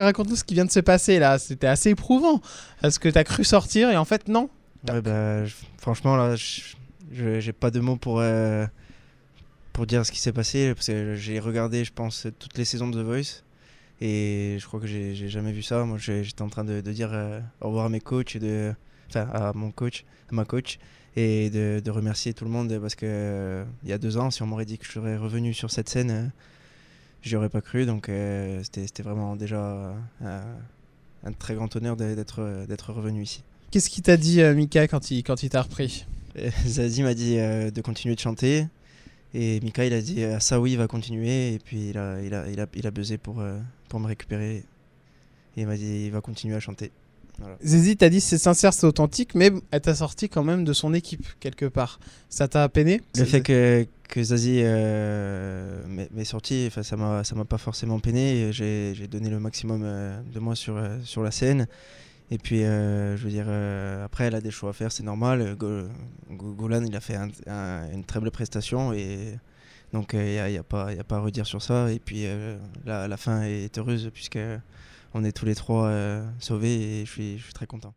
Raconte-nous ce qui vient de se passer là. C'était assez éprouvant. est ce que t'as cru sortir et en fait, non. Bah, franchement, là, j'ai pas de mots pour, euh, pour dire ce qui s'est passé. Parce que j'ai regardé, je pense, toutes les saisons de The Voice. Et je crois que j'ai jamais vu ça. Moi, j'étais en train de, dire euh, au revoir à mes coachs, et de, enfin, à mon coach, à ma coach, et de, remercier tout le monde. Parce que euh, il y a deux ans, si on m'aurait dit que je serais revenu sur cette scène j'y aurais pas cru. Donc euh, c'était vraiment déjà euh, un très grand honneur d'être revenu ici. Qu'est-ce qu'il t'a dit, euh, Mika, quand il, t'a repris Zazie m'a dit de continuer de chanter. Et Mika, il a dit ah, ça oui, il va continuer. Et puis il a, il buzzé pour, pour me récupérer. Et il m'a dit il va continuer à chanter. Zazie Zizi t'as dit c'est sincère, c'est authentique, mais elle t'a sorti quand même de son équipe quelque part. Ça t'a peiné Le fait que, que Zazie euh, m'est sorti, ça m'a ça m'a pas forcément peiné. J'ai donné le maximum euh, de moi sur euh, sur la scène. Et puis, euh, je veux dire, après, elle a des choix à faire, c'est normal. Golan, il a fait une très belle prestation et donc il n'y a, a, pas, y a pas à redire sur ça. Et puis, la, la fin est heureuse puisque on est tous les trois euh, sauvés et je suis, très content.